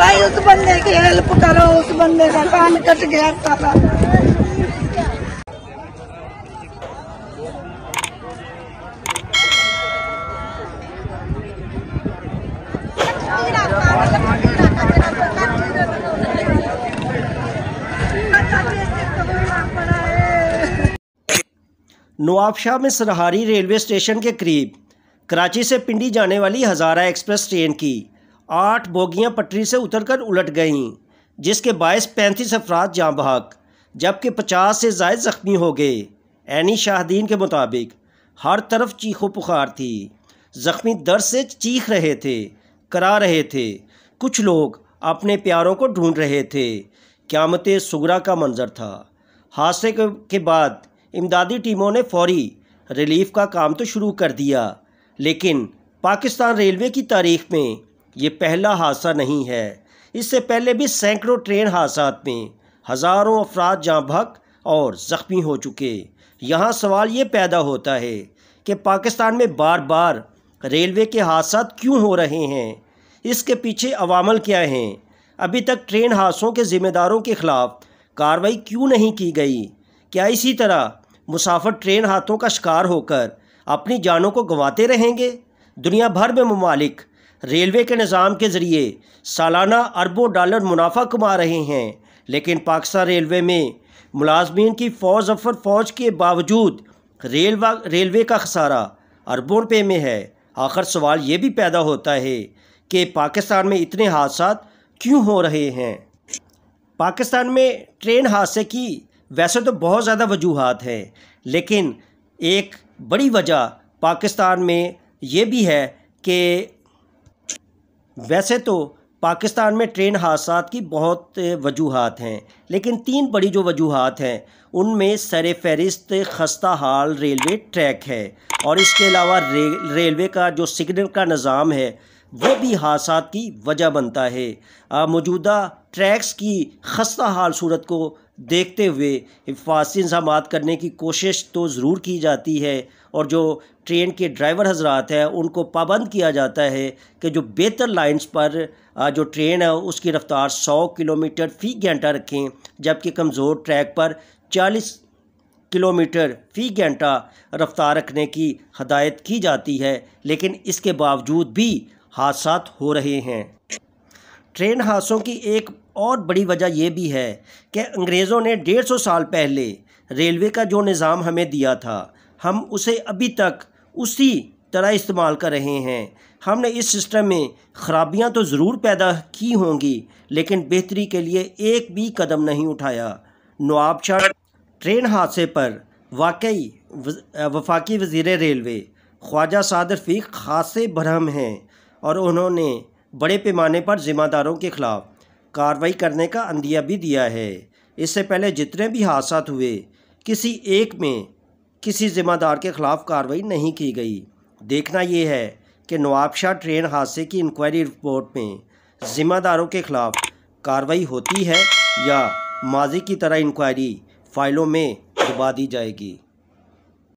भाई उस बंदे की हेल्प करो उस बंदे का कान कट गया था नवाबशाह में सरहारी रेलवे स्टेशन के करीब कराची से पिंडी जाने वाली हज़ारा एक्सप्रेस ट्रेन की आठ बोगियां पटरी से उतरकर उलट गईं जिसके बायस पैंतीस अफराद जाँ बहक जबकि पचास से जायद ज़ख्मी हो गए एनी शाहदीन के मुताबिक हर तरफ चीखो पुकार थी ज़ख्मी दर्द से चीख रहे थे करा रहे थे कुछ लोग अपने प्यारों को ढूंढ रहे थे क्यामत सगरा का मंजर था हादसे के बाद इमदादी टीमों ने फौरी रिलीफ का काम तो शुरू कर दिया लेकिन पाकिस्तान रेलवे की तारीख में ये पहला हादसा नहीं है इससे पहले भी सैकड़ों ट्रेन हादसा में हज़ारों अफराद जहाँ भक और ज़ख्मी हो चुके यहाँ सवाल ये पैदा होता है कि पाकिस्तान में बार बार रेलवे के हादसा क्यों हो रहे हैं इसके पीछे अवामल क्या हैं अभी तक ट्रेन हादसों के ज़िम्मेदारों के ख़िलाफ़ कार्रवाई क्यों नहीं की गई क्या इसी तरह मुसाफर ट्रेन हाथों का शिकार होकर अपनी जानों को गंवाते रहेंगे दुनिया भर में ममालिक रेलवे के निज़ाम के ज़रिए सालाना अरबों डॉलर मुनाफा कमा रहे हैं लेकिन पाकिस्तान रेलवे में मुलाजमीन की फौज अफर फौज के बावजूद रेल रेलवे का खसारा अरबों रुपये में है आखिर सवाल ये भी पैदा होता है कि पाकिस्तान में इतने हादसा क्यों हो रहे हैं पाकिस्तान में ट्रेन हादसे की वैसे तो बहुत ज़्यादा वजूहत है लेकिन एक बड़ी वजह पाकिस्तान में ये भी है कि वैसे तो पाकिस्तान में ट्रेन हादसा की बहुत वजूहत हैं लेकिन तीन बड़ी जो वजूहत हैं उनमें सर फहरिस्त खस्ता हाल रेलवे ट्रैक है और इसके अलावा रे, रेलवे का जो सिग्नल का निज़ाम है वो भी हादसा की वजह बनता है मौजूदा ट्रैक्स की खस्ता हाल सूरत को देखते हुए हिफाजती इंजाम करने की कोशिश तो ज़रूर की जाती है और जो ट्रेन के ड्राइवर हजरात हैं उनको पाबंद किया जाता है कि जो बेहतर लाइंस पर जो ट्रेन है उसकी रफ़्तार सौ किलोमीटर फ़ी घंटा रखें जबकि कमज़ोर ट्रैक पर चालीस किलोमीटर फ़ी घंटा रफ्तार रखने की हदायत की जाती है लेकिन इसके बावजूद भी हादसा हो रहे हैं ट्रेन हादसों की एक और बड़ी वजह यह भी है कि अंग्रेज़ों ने डेढ़ सौ साल पहले रेलवे का जो निज़ाम हमें दिया था हम उसे अभी तक उसी तरह इस्तेमाल कर रहे हैं हमने इस सिस्टम में ख़राबियां तो ज़रूर पैदा की होंगी लेकिन बेहतरी के लिए एक भी कदम नहीं उठाया नवाबशाह ट्रेन हादसे पर वाकई वफाकी वजीर रेलवे ख्वाजा सादर फीक खासे भरहम हैं और उन्होंने बड़े पैमाने पर ज़िम्मेदारों के ख़िलाफ़ कार्रवाई करने का अंदिया भी दिया है इससे पहले जितने भी हादसा हुए किसी एक में किसी ज़िम्मेदार के ख़िलाफ़ कार्रवाई नहीं की गई देखना ये है कि नवाबशाह ट्रेन हादसे की इंक्वायरी रिपोर्ट में ज़िम्मेदारों के ख़िलाफ़ कार्रवाई होती है या माजी की तरह इंक्वायरी फाइलों में दबा दी जाएगी